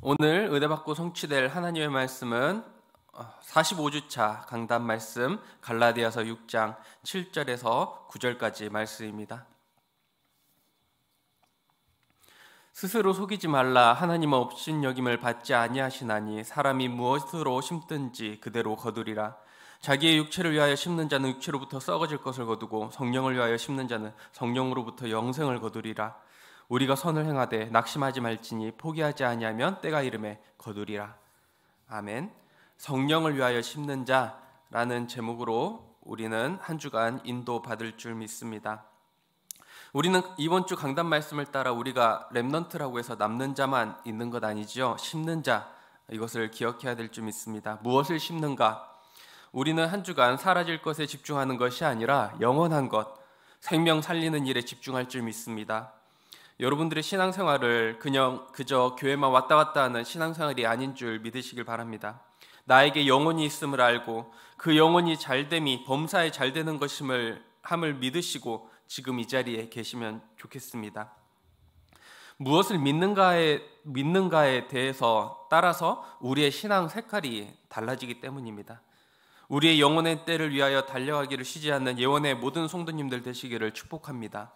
오늘 은혜받고 성취될 하나님의 말씀은 45주차 어, 강단 말씀 갈라디아서 6장 7절에서 9절까지 말씀입니다. 스스로 속이지 말라 하나님의 업신여김을 받지 아니하시나니 사람이 무엇으로 심든지 그대로 거두리라 자기의 육체를 위하여 심는 자는 육체로부터 썩어질 것을 거두고 성령을 위하여 심는 자는 성령으로부터 영생을 거두리라 우리가 선을 행하되 낙심하지 말지니 포기하지 아니하면 때가 이름에 거두리라. 아멘. 성령을 위하여 심는 자라는 제목으로 우리는 한 주간 인도 받을 줄 믿습니다. 우리는 이번 주 강단 말씀을 따라 우리가 렘넌트라고 해서 남는 자만 있는 것 아니지요. 심는 자 이것을 기억해야 될 줄 믿습니다. 무엇을 심는가? 우리는 한 주간 사라질 것에 집중하는 것이 아니라 영원한 것, 생명 살리는 일에 집중할 줄 믿습니다. 여러분들의 신앙생활을 그냥 그저 교회만 왔다 갔다 하는 신앙생활이 아닌 줄 믿으시길 바랍니다. 나에게 영혼이 있음을 알고 그 영혼이 잘됨이 범사에 잘되는 것임을 함을 믿으시고 지금 이 자리에 계시면 좋겠습니다. 무엇을 믿는가에 믿는가에 대해서 따라서 우리의 신앙 색깔이 달라지기 때문입니다. 우리의 영혼의 때를 위하여 달려가기를 쉬지 않는 예원의 모든 성도님들 되시기를 축복합니다.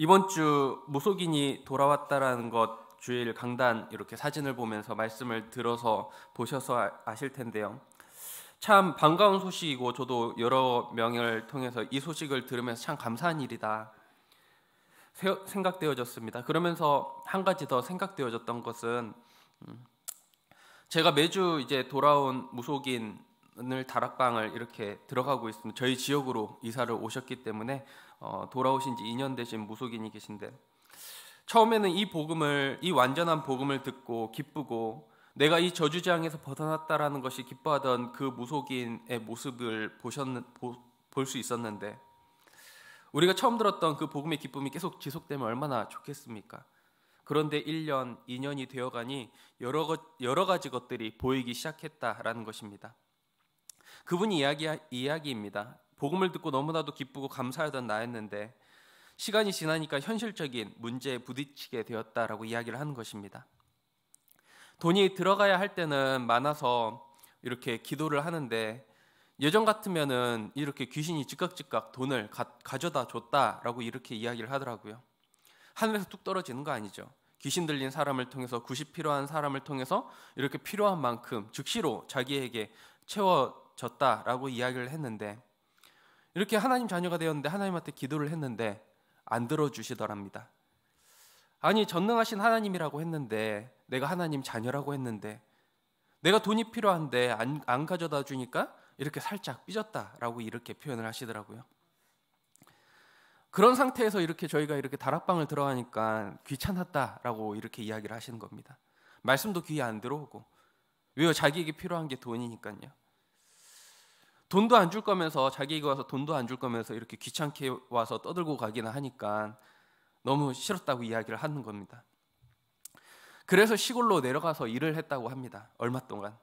이번 주 무속인이 돌아왔다라는 것 주일 강단 이렇게 사진을 보면서 말씀을 들어서 보셔서 아, 아실 텐데요. 참 반가운 소식이고 저도 여러 명을 통해서 이 소식을 들으면서 참 감사한 일이다 생각되어졌습니다. 그러면서 한 가지 더 생각되어졌던 것은 음, 제가 매주 이제 돌아온 무속인 오 다락방을 이렇게 들어가고 있습니다. 저희 지역으로 이사를 오셨기 때문에 어, 돌아오신 지 2년 되신 무속인이 계신데 처음에는 이 복음을 이 완전한 복음을 듣고 기쁘고 내가 이 저주 장에서 벗어났다라는 것이 기뻐하던 그 무속인의 모습을 볼 수 있었는데 우리가 처음 들었던 그 복음의 기쁨이 계속 지속되면 얼마나 좋겠습니까? 그런데 1년, 2년이 되어가니 여러, 것, 여러 가지 것들이 보이기 시작했다라는 것입니다. 그분이 이야기, 이야기입니다. 복음을 듣고 너무나도 기쁘고 감사하던 나였는데 시간이 지나니까 현실적인 문제에 부딪히게 되었다라고 이야기를 하는 것입니다. 돈이 들어가야 할 때는 많아서 이렇게 기도를 하는데 예전 같으면은 이렇게 귀신이 즉각즉각 돈을 가, 져다 줬다라고 이렇게 이야기를 하더라고요. 하늘에서 뚝 떨어지는 거 아니죠. 귀신 들린 사람을 통해서 굳이 필요한 사람을 통해서 이렇게 필요한 만큼 즉시로 자기에게 채워졌다라고 이야기를 했는데 이렇게 하나님 자녀가 되었는데 하나님한테 기도를 했는데 안 들어주시더랍니다. 아니, 전능하신 하나님이라고 했는데, 내가 하나님 자녀라고 했는데, 내가 돈이 필요한데 안, 안 가져다 주니까 이렇게 살짝 삐졌다라고 이렇게 표현을 하시더라고요. 그런 상태에서 이렇게 저희가 이렇게 다락방을 들어가니까 귀찮았다라고 이렇게 이야기를 하시는 겁니다. 말씀도 귀에 안 들어오고, 왜요? 자기에게 필요한 게 돈이니까요. 돈도 안 줄 거면서 자기 가 와서 돈도 안 줄 거면서 이렇게 귀찮게 와서 떠들고 가기는 하니까 너무 싫었다고 이야기를 하는 겁니다. 그래서 시골로 내려가서 일을 했다고 합니다. 얼마 동안.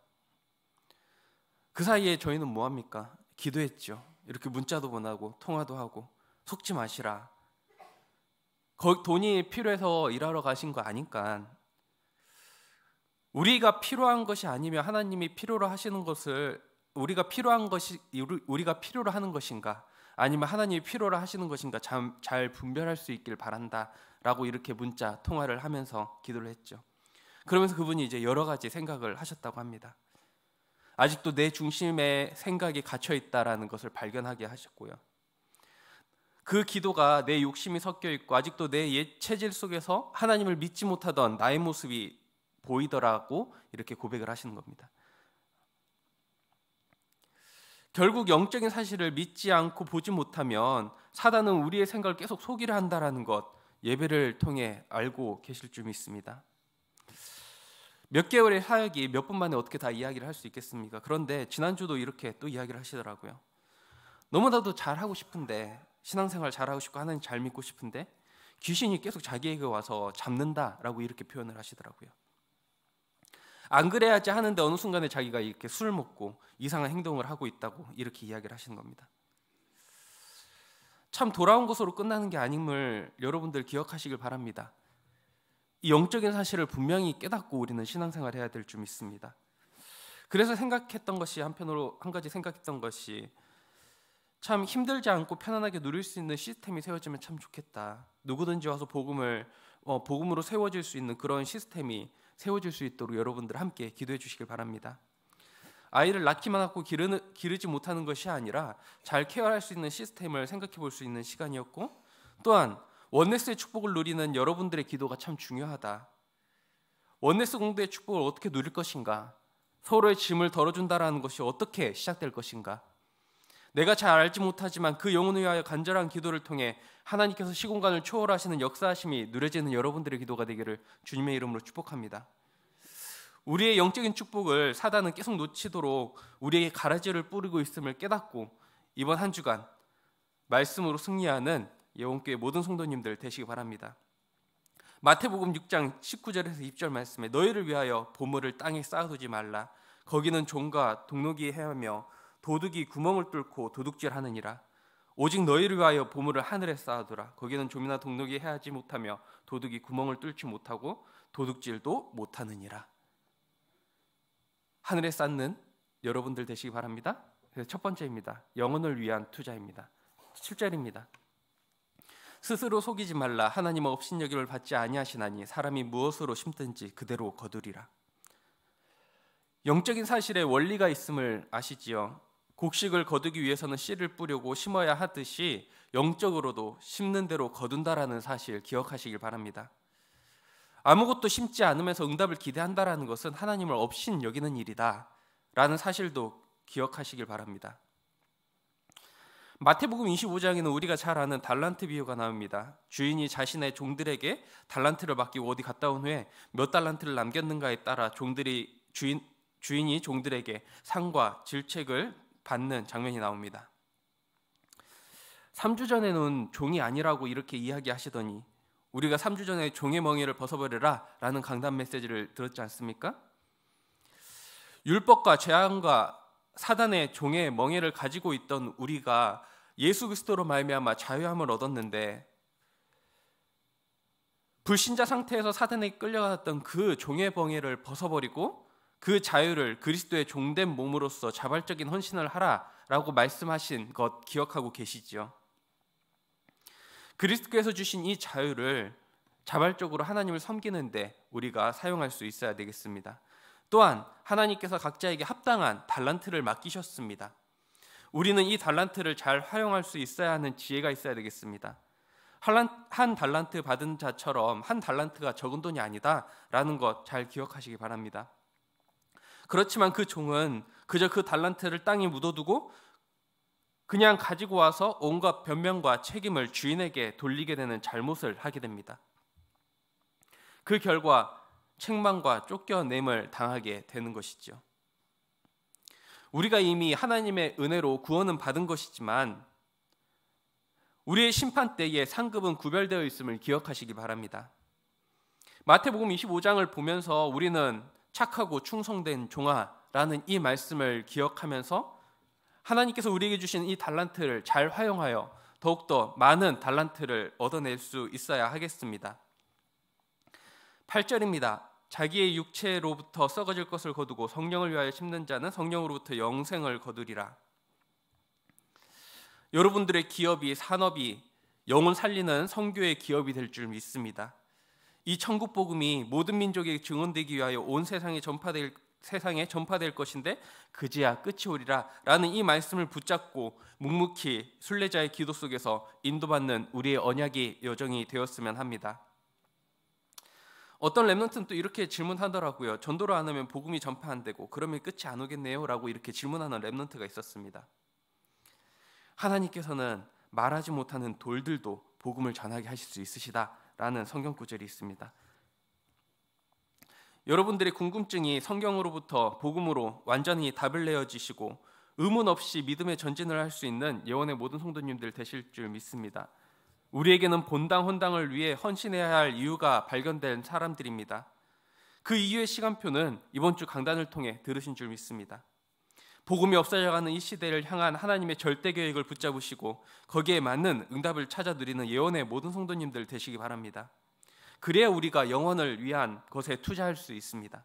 그 사이에 저희는 뭐 합니까? 기도했죠. 이렇게 문자도 보내고 통화도 하고 속지 마시라. 거기 돈이 필요해서 일하러 가신 거 아니까 우리가 필요한 것이 아니면 하나님이 필요로 하시는 것을 우리가 필요한 것이 우리가 필요로 하는 것인가 아니면 하나님이 필요로 하시는 것인가 잘, 잘 분별할 수 있길 바란다라고 이렇게 문자 통화를 하면서 기도를 했죠. 그러면서 그분이 이제 여러 가지 생각을 하셨다고 합니다. 아직도 내 중심에 생각이 갇혀 있다라는 것을 발견하게 하셨고요. 그 기도가 내 욕심이 섞여 있고 아직도 내 체질 속에서 하나님을 믿지 못하던 나의 모습이 보이더라고 이렇게 고백을 하시는 겁니다. 결국 영적인 사실을 믿지 않고 보지 못하면 사단은 우리의 생각을 계속 속이려 한다라는 것 예배를 통해 알고 계실 줄 믿습니다. 몇 개월의 사역이 몇 분 만에 어떻게 다 이야기를 할 수 있겠습니까? 그런데 지난주도 이렇게 또 이야기를 하시더라고요. 너무나도 잘하고 싶은데 신앙생활 잘하고 싶고 하나님 잘 믿고 싶은데 귀신이 계속 자기에게 와서 잡는다라고 이렇게 표현을 하시더라고요. 안 그래야지 하는데 어느 순간에 자기가 이렇게 술 먹고 이상한 행동을 하고 있다고 이렇게 이야기를 하시는 겁니다. 참 돌아온 것으로 끝나는 게 아님을 여러분들 기억하시길 바랍니다. 이 영적인 사실을 분명히 깨닫고 우리는 신앙생활 해야 될 줄 믿습니다. 그래서 생각했던 것이 한편으로 한 가지 생각했던 것이 참 힘들지 않고 편안하게 누릴 수 있는 시스템이 세워지면 참 좋겠다. 누구든지 와서 복음을 어, 복음으로 세워질 수 있는 그런 시스템이 세워질 수 있도록 여러분들 함께 기도해 주시길 바랍니다. 아이를 낳기만 하고 기르, 기르지 못하는 것이 아니라 잘 케어할 수 있는 시스템을 생각해 볼 수 있는 시간이었고 또한 원네스의 축복을 누리는 여러분들의 기도가 참 중요하다. 원네스 공동의 축복을 어떻게 누릴 것인가? 서로의 짐을 덜어준다라는 것이 어떻게 시작될 것인가? 내가 잘 알지 못하지만 그 영혼을 위하여 간절한 기도를 통해 하나님께서 시공간을 초월하시는 역사하심이 누려지는 여러분들의 기도가 되기를 주님의 이름으로 축복합니다. 우리의 영적인 축복을 사단은 계속 놓치도록 우리에게 가라지를 뿌리고 있음을 깨닫고 이번 한 주간 말씀으로 승리하는 예원교회 모든 성도님들 되시기 바랍니다. 마태복음 6장 19절에서 2절 말씀에 너희를 위하여 보물을 땅에 쌓아두지 말라. 거기는 종과 동록이 해하며 도둑이 구멍을 뚫고 도둑질하느니라 오직 너희를 위하여 보물을 하늘에 쌓아두라 거기는 조미나 동록이 해하지 못하며 도둑이 구멍을 뚫지 못하고 도둑질도 못하느니라 하늘에 쌓는 여러분들 되시기 바랍니다 그래서 첫 번째입니다 영혼을 위한 투자입니다 7절입니다 스스로 속이지 말라 하나님 은 없인 여김을 받지 아니하시나니 사람이 무엇으로 심든지 그대로 거두리라 영적인 사실에 원리가 있음을 아시지요. 곡식을 거두기 위해서는 씨를 뿌리고 심어야 하듯이 영적으로도 심는 대로 거둔다라는 사실 기억하시길 바랍니다. 아무것도 심지 않으면서 응답을 기대한다라는 것은 하나님을 없인 여기는 일이다라는 사실도 기억하시길 바랍니다. 마태복음 25장에는 우리가 잘 아는 달란트 비유가 나옵니다. 주인이 자신의 종들에게 달란트를 맡기고 어디 갔다 온 후에 몇 달란트를 남겼는가에 따라 종들이 주인 주인이 종들에게 상과 질책을 받는 장면이 나옵니다. 3주 전에 놓 종이 아니라고 이렇게 이야기하시더니 우리가 3주 전에 종의 멍에를 벗어버려라 라는 강단 메시지를 들었지 않습니까? 율법과 재앙과 사단의 종의 멍에를 가지고 있던 우리가 예수 그리스도로 말미암아 자유함을 얻었는데 불신자 상태에서 사단에 끌려갔던 그 종의 멍에를 벗어버리고 그 자유를 그리스도의 종된 몸으로서 자발적인 헌신을 하라라고 말씀하신 것 기억하고 계시지요? 그리스도께서 주신 이 자유를 자발적으로 하나님을 섬기는데 우리가 사용할 수 있어야 되겠습니다. 또한 하나님께서 각자에게 합당한 달란트를 맡기셨습니다. 우리는 이 달란트를 잘 활용할 수 있어야 하는 지혜가 있어야 되겠습니다. 한 달란트 받은 자처럼 한 달란트가 적은 돈이 아니다라는 것 잘 기억하시기 바랍니다. 그렇지만 그 종은 그저 그 달란트를 땅에 묻어두고 그냥 가지고 와서 온갖 변명과 책임을 주인에게 돌리게 되는 잘못을 하게 됩니다. 그 결과 책망과 쫓겨냄을 당하게 되는 것이죠. 우리가 이미 하나님의 은혜로 구원은 받은 것이지만 우리의 심판 때에 상급은 구별되어 있음을 기억하시기 바랍니다. 마태복음 25장을 보면서 우리는 착하고 충성된 종아라는 이 말씀을 기억하면서 하나님께서 우리에게 주신 이 달란트를 잘 활용하여 더욱더 많은 달란트를 얻어낼 수 있어야 하겠습니다. 8절입니다. 자기의 육체로부터 썩어질 것을 거두고 성령을 위하여 심는 자는 성령으로부터 영생을 거두리라. 여러분들의 기업이 산업이 영혼 살리는 성교의 기업이 될 줄 믿습니다. 이 천국 복음이 모든 민족에게 증언되기 위하여 온 세상에 전파될 세상에 전파될 것인데 그제야 끝이 오리라라는 이 말씀을 붙잡고 묵묵히 순례자의 기도 속에서 인도받는 우리의 언약이 여정이 되었으면 합니다. 어떤 렘런트는또 이렇게 질문하더라고요. 전도를 안 하면 복음이 전파 안 되고 그러면 끝이 안 오겠네요. 라고 이렇게 질문하는 렘런트가 있었습니다. 하나님께서는 말하지 못하는 돌들도 복음을 전하게 하실 수 있으시다. 라는 성경 구절이 있습니다. 여러분들의 궁금증이 성경으로부터 복음으로 완전히 답을 내어지시고 의문 없이 믿음의 전진을 할 수 있는 예원의 모든 성도님들 되실 줄 믿습니다. 우리에게는 본당 헌당을 위해 헌신해야 할 이유가 발견된 사람들입니다. 그 이후의 시간표는 이번 주 강단을 통해 들으신 줄 믿습니다. 복음이 없어져가는 이 시대를 향한 하나님의 절대 계획을 붙잡으시고 거기에 맞는 응답을 찾아 드리는 예언의 모든 성도님들 되시기 바랍니다. 그래야 우리가 영혼을 위한 것에 투자할 수 있습니다.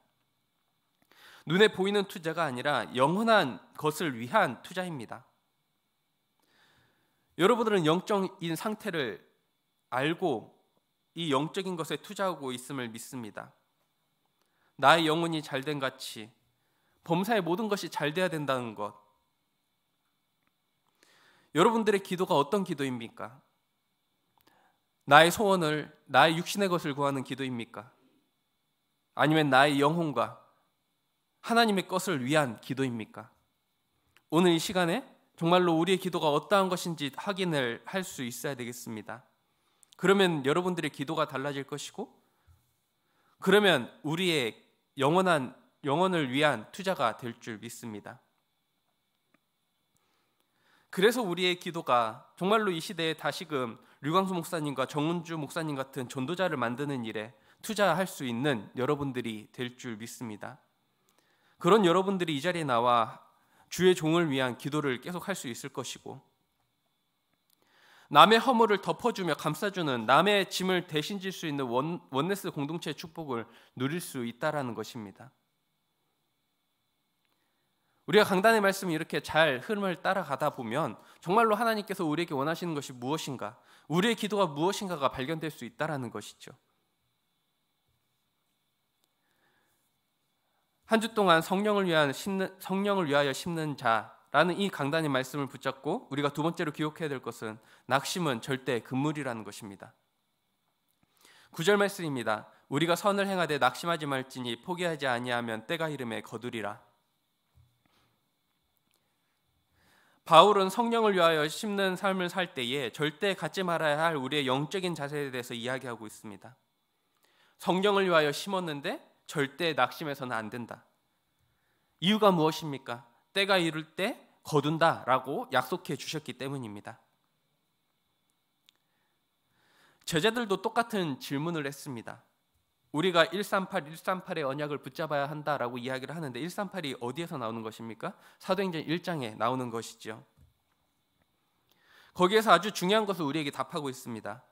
눈에 보이는 투자가 아니라 영원한 것을 위한 투자입니다. 여러분들은 영적인 상태를 알고 이 영적인 것에 투자하고 있음을 믿습니다. 나의 영혼이 잘된 같이 범사의 모든 것이 잘 돼야 된다는 것. 여러분들의 기도가 어떤 기도입니까? 나의 소원을 나의 육신의 것을 구하는 기도입니까? 아니면 나의 영혼과 하나님의 것을 위한 기도입니까? 오늘 이 시간에 정말로 우리의 기도가 어떠한 것인지 확인을 할 수 있어야 되겠습니다. 그러면 여러분들의 기도가 달라질 것이고, 그러면 우리의 영원한 영혼을 위한 투자가 될 줄 믿습니다. 그래서 우리의 기도가 정말로 이 시대에 다시금 류광수 목사님과 정은주 목사님 같은 전도자를 만드는 일에 투자할 수 있는 여러분들이 될 줄 믿습니다. 그런 여러분들이 이 자리에 나와 주의 종을 위한 기도를 계속 할수 있을 것이고 남의 허물을 덮어주며 감싸주는 남의 짐을 대신 질 수 있는 원, 원네스 공동체의 축복을 누릴 수 있다라는 것입니다. 우리가 강단의 말씀을 이렇게 잘 흐름을 따라가다 보면 정말로 하나님께서 우리에게 원하시는 것이 무엇인가, 우리의 기도가 무엇인가가 발견될 수 있다라는 것이죠. 한 주 동안 성령을 위한 심는, 성령을 위하여 심는 자라는 이 강단의 말씀을 붙잡고 우리가 두 번째로 기억해야 될 것은 낙심은 절대 금물이라는 것입니다. 구절 말씀입니다. 우리가 선을 행하되 낙심하지 말지니 포기하지 아니하면 때가 이름에 거두리라. 바울은 성령을 위하여 심는 삶을 살 때에 절대 갖지 말아야 할 우리의 영적인 자세에 대해서 이야기하고 있습니다. 성령을 위하여 심었는데 절대 낙심해서는 안 된다. 이유가 무엇입니까? 때가 이룰 때 거둔다라고 약속해 주셨기 때문입니다. 제자들도 똑같은 질문을 했습니다. 우리가 138, 138의 언약을 붙잡아야 한다라고 이야기를 하는데 138이 어디에서 나오는 것입니까? 사도행전 1장에 나오는 것이죠. 거기에서 아주 중요한 것을 우리에게 답하고 있습니다.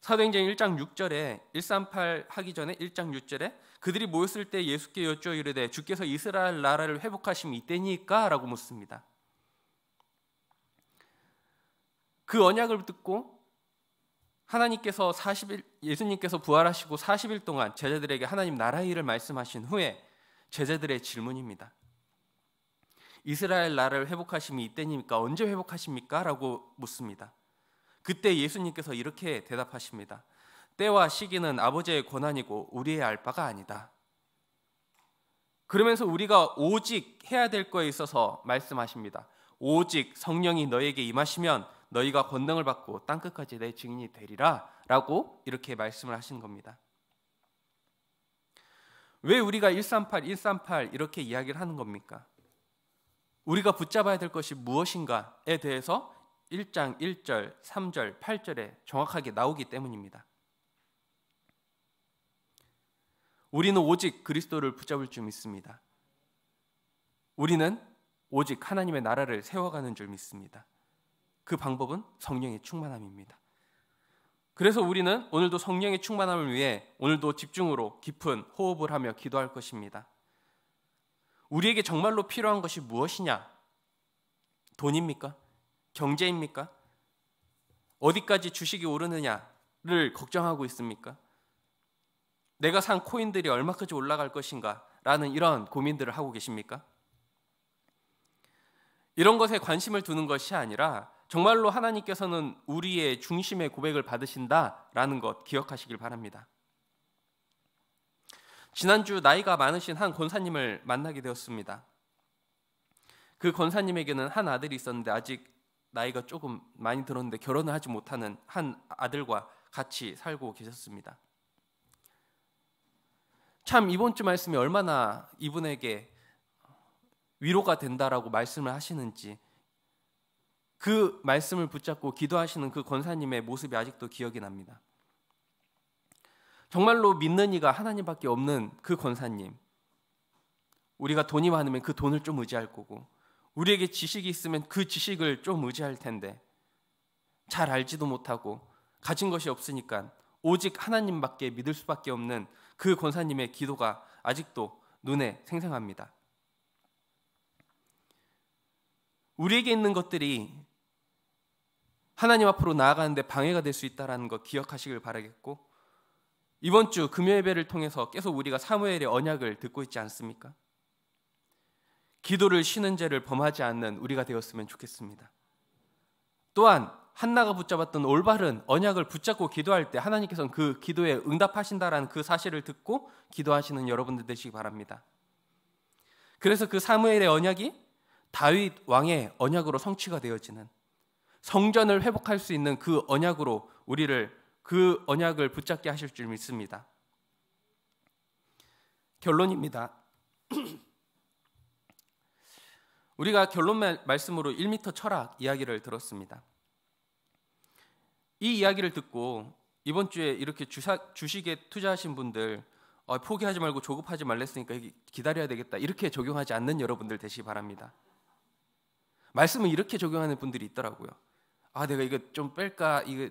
사도행전 1장 6절에 138 하기 전에 1장 6절에 그들이 모였을 때 예수께 여쭈어 이르되 주께서 이스라엘 나라를 회복하심이 이때니까라고 묻습니다. 그 언약을 듣고 하나님께서 40일 예수님께서 부활하시고 40일 동안 제자들에게 하나님 나라 의 일을 말씀하신 후에 제자들의 질문입니다. 이스라엘 나라를 회복하심이 이때니까 언제 회복하십니까라고 묻습니다. 그때 예수님께서 이렇게 대답하십니다. 때와 시기는 아버지의 권한이고 우리의 알바가 아니다. 그러면서 우리가 오직 해야 될 거에 있어서 말씀하십니다. 오직 성령이 너에게 임하시면 너희가 권능을 받고 땅 끝까지 내 증인이 되리라라고 이렇게 말씀을 하신 겁니다. 왜 우리가 138 138 이렇게 이야기를 하는 겁니까? 우리가 붙잡아야 될 것이 무엇인가에 대해서 1장 1절, 3절, 8절에 정확하게 나오기 때문입니다. 우리는 오직 그리스도를 붙잡을 줄 믿습니다. 우리는 오직 하나님의 나라를 세워가는 줄 믿습니다. 그 방법은 성령의 충만함입니다. 그래서 우리는 오늘도 성령의 충만함을 위해 오늘도 집중으로 깊은 호흡을 하며 기도할 것입니다. 우리에게 정말로 필요한 것이 무엇이냐? 돈입니까? 경제입니까? 어디까지 주식이 오르느냐를 걱정하고 있습니까? 내가 산 코인들이 얼마까지 올라갈 것인가? 라는 이런 고민들을 하고 계십니까? 이런 것에 관심을 두는 것이 아니라 정말로 하나님께서는 우리의 중심의 고백을 받으신다라는 것 기억하시길 바랍니다. 지난주 나이가 많으신 한 권사님을 만나게 되었습니다. 그 권사님에게는 한 아들이 있었는데 아직 나이가 조금 많이 들었는데 결혼을 하지 못하는 한 아들과 같이 살고 계셨습니다. 참 이번 주 말씀이 얼마나 이분에게 위로가 된다라고 말씀을 하시는지 그 말씀을 붙잡고 기도하시는 그 권사님의 모습이 아직도 기억이 납니다. 정말로 믿는 이가 하나님밖에 없는 그 권사님. 우리가 돈이 많으면 그 돈을 좀 의지할 거고, 우리에게 지식이 있으면 그 지식을 좀 의지할 텐데, 잘 알지도 못하고, 가진 것이 없으니까 오직 하나님밖에 믿을 수밖에 없는 그 권사님의 기도가 아직도 눈에 생생합니다. 우리에게 있는 것들이 하나님 앞으로 나아가는데 방해가 될 수 있다라는 거 기억하시길 바라겠고 이번 주 금요 예배를 통해서 계속 우리가 사무엘의 언약을 듣고 있지 않습니까? 기도를 쉬는 죄를 범하지 않는 우리가 되었으면 좋겠습니다. 또한 한나가 붙잡았던 올바른 언약을 붙잡고 기도할 때 하나님께서는 그 기도에 응답하신다라는 그 사실을 듣고 기도하시는 여러분들 되시기 바랍니다. 그래서 그 사무엘의 언약이 다윗 왕의 언약으로 성취가 되어지는 성전을 회복할 수 있는 그 언약으로 우리를 그 언약을 붙잡게 하실 줄 믿습니다. 결론입니다. 우리가 결론 말씀으로 1 m 철학 이야기를 들었습니다. 이 이야기를 듣고 이번 주에 이렇게 주사, 주식에 투자하신 분들 어, 포기하지 말고 조급하지 말랬으니까 기다려야 되겠다 이렇게 적용하지 않는 여러분들 되시 기 바랍니다. 말씀은 이렇게 적용하는 분들이 있더라고요. 아 내가 이거 좀 뺄까 이거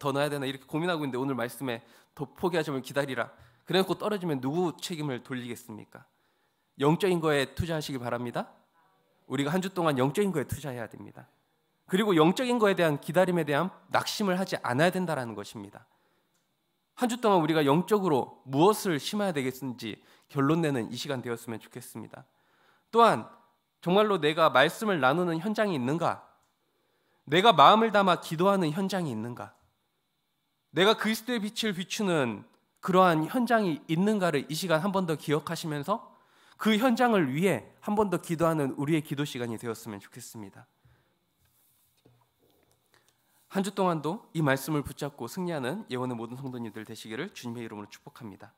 더 넣어야 되나 이렇게 고민하고 있는데 오늘 말씀에 더 포기하시면 기다리라. 그래놓고 떨어지면 누구 책임을 돌리겠습니까? 영적인 거에 투자하시기 바랍니다. 우리가 한 주 동안 영적인 거에 투자해야 됩니다. 그리고 영적인 거에 대한 기다림에 대한 낙심을 하지 않아야 된다라는 것입니다. 한 주 동안 우리가 영적으로 무엇을 심어야 되겠는지 결론 내는 이 시간 되었으면 좋겠습니다. 또한 정말로 내가 말씀을 나누는 현장이 있는가? 내가 마음을 담아 기도하는 현장이 있는가? 내가 그리스도의 빛을 비추는 그러한 현장이 있는가를 이 시간 한 번 더 기억하시면서 그 현장을 위해 한 번 더 기도하는 우리의 기도 시간이 되었으면 좋겠습니다. 한 주 동안도 이 말씀을 붙잡고 승리하는 예원의 모든 성도님들 되시기를 주님의 이름으로 축복합니다.